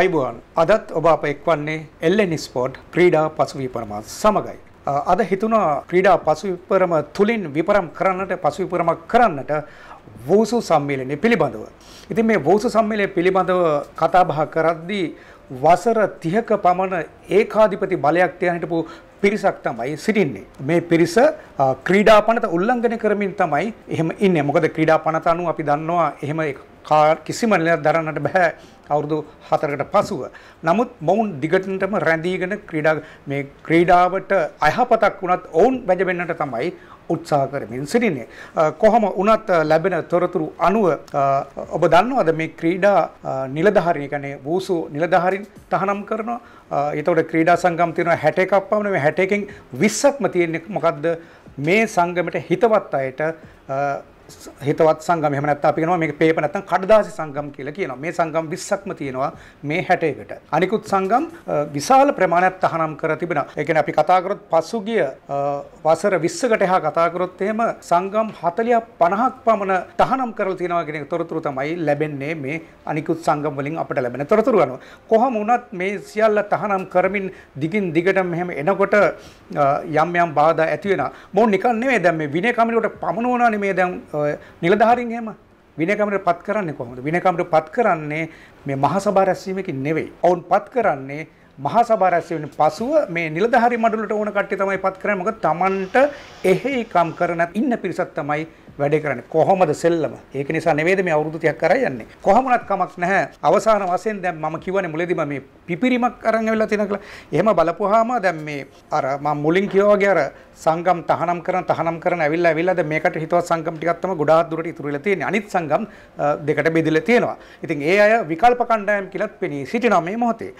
අයිබුවන් අදත් ඔබ අප එක්වන්නේ එල්ලෙන් ස්පෝට් ක්‍රීඩා පසුවීපරමත් සමඟයි. අද හිතුනා ක්‍රීඩා පසුවිපරම තුළින් විපරම් කරන්නට පසුවිපරමක් කරන්නට වූසු සම්මේලනය පිළිබඳව. ඉතින් මේ වූසු සම්මේලය පිළිබඳව කතාබහ කරද්දී වසර 30ක පමණ ඒකාධිපති බලයක් තියන හිටපු පිරිසක් තමයි සිටින්නේ. මේ පිරිස ක්‍රීඩා පනත උල්ලංඝනය කරමින් තමයි එහෙම ඉන්නේ. මොකද ක්‍රීඩා පනත අනුව අපි දන්නවා එහෙම කිසිම නිලයක් දරන්නට බෑ අවුරුදු 4කට පසුව. නමුත් මොවුන් දිගටම රැඳීගෙන ක්‍රීඩා මේ ක්‍රීඩාවට අයහපතක් වුණත් ඔවුන් වැජඹෙන්නට තමයි උත්සාහ කරමින් සිටින්නේ. කොහොම වුණත් ලැබෙන තොරතුරු අනුව ඔබ දන්නවද මේ ක්‍රීඩා නිලධාරීන් කියන්නේ වූසු නිලධාරීන් තහනම් කරනවා. ඒතකොට ක්‍රීඩා සංගම් තියෙනවා 61ක් පමණ මේ 61කින් 20ක්ම තියෙන්නේ මොකද්ද මේ සංගමයට හිතවත් අයට හිතවත් සංගම එහෙම නැත්නම් අපි කියනවා මේක පේප නැත්නම් කඩදාසි සංගම් කියලා කියනවා. මේ සංගම් 20ක්ම තියෙනවා මේ 60කට. අනිකුත් සංගම් විශාල ප්‍රමාණයක් තහනම් කර තිබෙනවා. ඒ කියන්නේ අපි කතා කරොත් පසුගිය වසර 20කට එහා කතා කරොත් එහෙම සංගම් 40 50ක් පමණ තහනම් කරලා තියෙනවා කියන තොරතුරු තමයි ලැබෙන්නේ මේ අනිකුත් සංගම් වලින් අපට ලැබෙන තොරතුරු අනුව. කොහොම වුණත් මේ සියල්ල තහනම් කරමින් දිගින් දිගට මෙහෙම එනකොට යම් යම් බාධා ඇති වෙනවා. මොන් නිකන් නෙමෙයි දැන් මේ විනය කමිටුවට පමනුණා නෙමෙයි දැන් නිලධාරීන් එහෙම විනයකමට පත් කරන්නේ කොහොමද? විනයකමට පත් කරන්නේ මේ මහසභා රැස්වීමකින් නෙවෙයි. ඔවුන් පත් කරන්නේ මහසභා රැස්වීමෙන් පසුව මේ නිලධාරි මඩලට ඕන කට්ටිය තමයි පත් කරන්නේ. මොකද Tamanට එහෙයිකම් කරන ඉන්න පිරිසක් තමයි වැඩේ කරන්නේ කොහොමද සෙල්ලම ඒක නිසා නෙවෙයිද මේ අවුරුදු 30ක් කරා යන්නේ කොහොමවත් කමක් නැහැ අවසාන වශයෙන් දැන් මම කියවනේ මුලදී මම මේ පිපිරිමක් අරන් ඇවිල්ලා තියෙනවා කියලා එහෙම බලපුවාම දැන් මේ අර මම මුලින් කිව්වා වගේ අර සංගම් තහනම් කරන තහනම් කරන ඇවිල්ලා ඇවිල්ලා දැන් මේකට හිතවත් සංගම් ටිකක් තමයි ගොඩාක් දුරට ඉතුරු වෙලා තියෙන්නේ අනිත් සංගම් දෙකට බෙදිලා තියෙනවා ඉතින් ඒ අය විකල්ප කණ්ඩායම් කියලාත් පෙනී සිටිනවා මේ මොහොතේ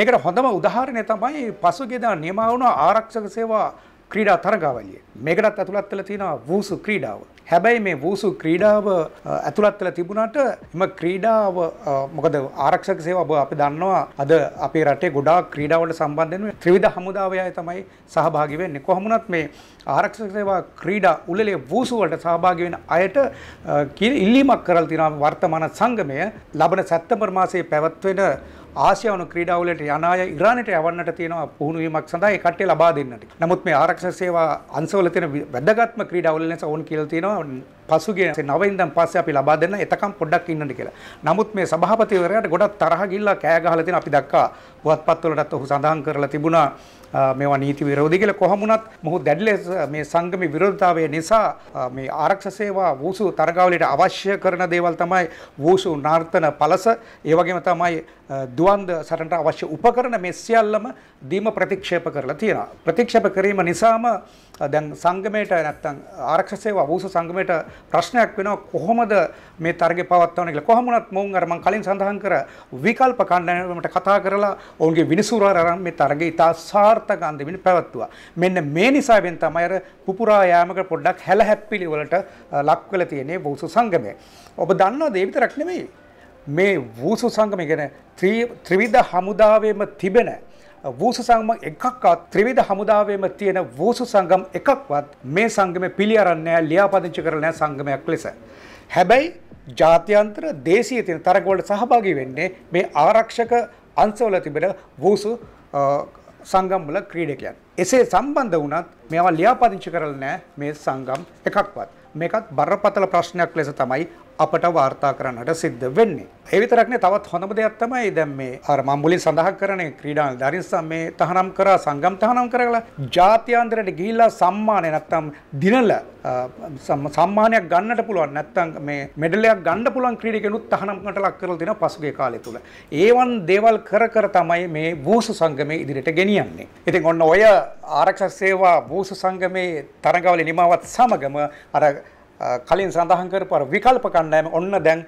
මේකට හොඳම උදාහරණය තමයි පසුගියදා නියමා වුණ ආරක්ෂක සේවා ක්‍රීඩා තරගාවලිය. මේකටත් ඇතුළත් වෙලා තියෙනවා වූසු ක්‍රීඩාව. හැබැයි මේ වූසු ක්‍රීඩාව ඇතුළත් වෙලා තිබුණාට එම ක්‍රීඩාව මොකද ආරක්ෂක සේව ඔබ අපි දන්නවා අද අපේ රටේ ගොඩාක් ක්‍රීඩාවලට සම්බන්ධ වෙන ත්‍රිවිධ හමුදාවය තමයි සහභාගී වෙන්නේ. කොහොමුණත් මේ ආරක්ෂක සේවා ක්‍රීඩා උළෙලේ වූසු වලට සහභාගී වෙන අයට ඉල්ලීමක් කරලා තියෙනවා වර්තමාන සංගමය ලබන සැප්තැම්බර් මාසයේ පැවැත්වෙන ආසියානු ක්‍රීඩාවලට යනාය ඉරානයට යවන්නට තියෙනවා පුහුණුවීමක් සඳහා ඒ කට්ටිය ලබා දෙන්නට. නමුත් මේ ආරක්ෂක සේවා අංශවල තියෙන වැදගත්ම ක්‍රීඩාවල නිසා ඕන් කියලා තියෙනවා පසුගේ නවයින්දන් පස්සේ අපි ලබා දෙන්න එතකම් පොඩ්ඩක් ඉන්නට කියලා. නමුත් මේ සභාපතිවරයාට ගොඩක් තරහ ගිල්ලා කෑ ගහලා තියෙන අපි දැක්කා පුවත්පත්වලටත් ඔහු සඳහන් කරලා තිබුණා මේවා නීති විරෝධී කියලා කොහොම වුණත් මොහු දැඩි ලෙස මේ සංගමේ විරෝධතාවය නිසා මේ ආරක්ෂක සේවා වූසු තරගාවලියට අවශ්‍ය කරන දේවල් තමයි වූසු නාර්තන පළස ඒ වගේම තමයි දුවන්ද සටනට අවශ්‍ය උපකරණ මේ සියල්ලම දීම ප්‍රතික්ෂේප කරලා තියෙනවා ප්‍රතික්ෂේප කිරීම නිසාම දැන් සංගමයට නැත්තම් ආරක්ෂක සේවා වූසු සංගමයට ප්‍රශ්නයක් වෙනවා කොහොමද මේ තරගය පවත්වන්නේ කියලා. කොහොම වුණත් මොවුන් අර මම කලින් සඳහන් කර විකල්ප කණ්ඩායමට කතා කරලා ඔවුන්ගේ විනිසුර අරන් මේ තරගය ඉතා සාර්ථක අන්දමින් පැවැත්තුවා. මෙන්න මේ නිසාවෙන් තමයි අර පුපුරා යාමකට පොඩ්ඩක් හැලහැප්පිලි වලට ලක් වෙලා තියෙන්නේ වූසු සංගමය. ඔබ දන්නවද ඒ විතරක් නෙමෙයි. මේ වූසු සංගමය ගැන ත්‍රිවිධ හමුදාවේම තිබෙන වූසු සංගම එකක්වත් ත්‍රිවිධ හමුදාවේම තියෙන වූසු සංගම් එකක්වත් මේ සංගමේ පිළි අරන්නේ නැහැ ලියාපදිංචි කරලා සංගමයක් ලෙස. හැබැයි ජාත්‍යන්තර දේශීය තියෙන තරගවලට සහභාගී වෙන්නේ මේ ආරක්ෂක අංශවල තිබෙන වූසු සංගම් වල ක්‍රීඩකයන්. එසේ සම්බන්ධ වුණත් මේවා ලියාපදිංචි කරලා නැහැ මේ සංගම් එකක්වත්. මේකත් බරපතල ප්‍රශ්නයක් ලෙස තමයි අපට වාර්තා කරන්නට සිද්ධ වෙන්නේ. ඒ විතරක්නේ තවත් හොඳම දෙයක් තමයි දැන් මේ අර මම මුලින් සඳහන් කරනේ ක්‍රීඩා නිලධාරීන් මේ තහනම් කරා සංගම් තහනම් කරලා ජාත්‍යන්තරයට ගිහිල්ලා සම්මානය නැත්තම් දිනල සම්මානයක් ගන්නට පුළුවන් නැත්තම් මේ මෙඩලයක් ගන්න පුළුවන් ක්‍රීඩකෙනුත් තහනම්කට ලක් කරලා දෙනවා පසුගිය කාලය තුල. ඒවන් දේවල් කර කර තමයි මේ බූසු සංගමේ ඉදිරියට ගෙනියන්නේ. ඉතින් ඔන්න ඔය ආරක්ෂක සේවා බූසු සංගමේ තරඟවල නිමාවත් සමගම අර කලින් සඳහන් කරපු විකල්ප කණ්ඩායම ඔන්න දැන්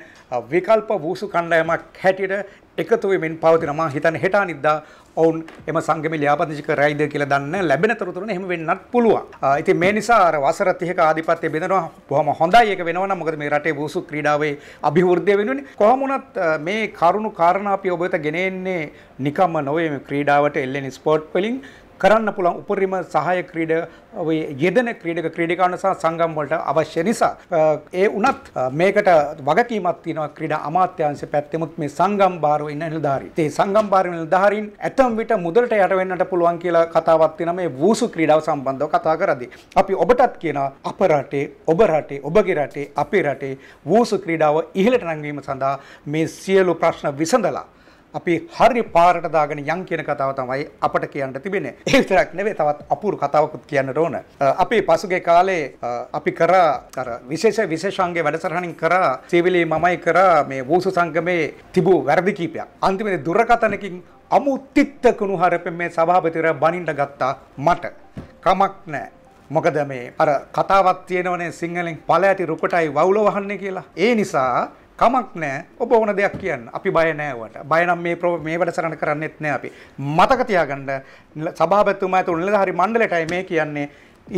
විකල්ප වූසු කණ්ඩායමක් හැටියට එකතු වෙමින් පවතින මා හිතන්නේ හෙට අනිද්දා ඔවුන් එම සංගමේ ලියාපදිංචි කරයිද කියලා දන්නේ ලැබෙන තොරතුරුනේ එහෙම වෙන්නත් පුළුවන්. ඉතින් මේ නිසා අර වසර 30ක ආධිපත්‍ය බෙදනවා බොහොම හොඳයි ඒක වෙනවා නම් මොකද මේ රටේ වූසු ක්‍රීඩාවේ අභිවෘද්ධිය වෙනුනේ. කොහොම වුණත් මේ කරුණු කාරණා අපි ඔබ වෙත ගෙනෙන්නේ නිකම්ම නොවේ මේ ක්‍රීඩාවට එල්ලෙන ස්පෝර්ට් වලින් කරන්න පුළුවන් උපරිම සහාය ක්‍රීඩ යෙදෙන ක්‍රීඩක ක්‍රීඩිකාවන් සහ සංගම් වලට අවශ්‍ය නිසා ඒ උනත් මේකට වගකීමක් තියෙනවා ක්‍රීඩා අමාත්‍යාංශය පැත්තෙමුත් මේ සංගම් බාරව ඉන්න නිලධාරීන්. ඒ සංගම් බාරව නිලධාරීන් ඇතම් විට මුදලට යට වෙන්නට පුළුවන් කියලා කතාවක් තියෙනවා මේ වූසු ක්‍රීඩාව සම්බන්ධව කතා කරද්දී. අපි ඔබටත් කියනවා අප රටේ ඔබ රටේ ඔබගේ රටේ අපේ රටේ වූසු ක්‍රීඩාව ඉහළට නැංවීම සඳහා මේ සියලු ප්‍රශ්න විසඳලා අපි හරි පාරට දාගෙන යන් කියන කතාව තමයි අපට කියන්න තිබෙන්නේ. ඒ විතරක් නෙවෙයි තවත් අපූර්ව කතාවකුත් කියන්න ඕන. අපි පසුගිය කාලේ අපි කර අර විශේෂ විශේෂාංගයේ වැඩසටහනින් කර සීවිලි මමයි කර මේ වූසු සංගමේ තිබූ වැරදි කීපයක්. අන්තිමේ දුරකථනකින් අමුත්‍ත්ත කුණු හරපෙන් මේ සභාපතිවරයා බනින්න ගත්තා මට. කමක් නැහැ. මොකද මේ අර කතාවක් තියෙනවනේ සිංහලෙන් පළ ඇති රුකටයි වවුල වහන්නේ කියලා. ඒ නිසා කමක් නෑ ඔබ ඕන දෙයක් කියන්න. අපි බය නෑ වට. බය නම් මේ මේ වැඩසටහන කරන්නෙත් නෑ අපි. මතක තියාගන්න සභාපතිතුමා ඇතුළු නිලධාරි මණ්ඩලයටයි මේ කියන්නේ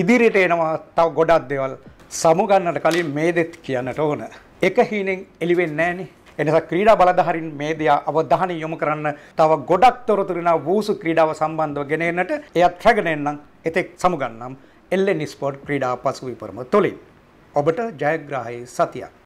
ඉදිරියට එනවා තව ගොඩක් දේවල් සමුගන්නට කලින් මේ දෙත් කියන්නට ඕන. එක හීනෙන් එළි වෙන්නේ නෑනේ. එනිසා ක්‍රීඩා බලධාරීන් මේ දෙය අවධානය යොමු කරන්න තව ගොඩක් තොරතුරු නා වූසු ක්‍රීඩාව සම්බන්ධව ගෙන එන්නට එයත් රැගෙන එන්නම් එතෙක් සමුගන්නම් එල්ලෙන් ස්පෝට් ක්‍රීඩා පසුවිපරම තුළින් ඔබට ජයග්‍රාහී සතියක්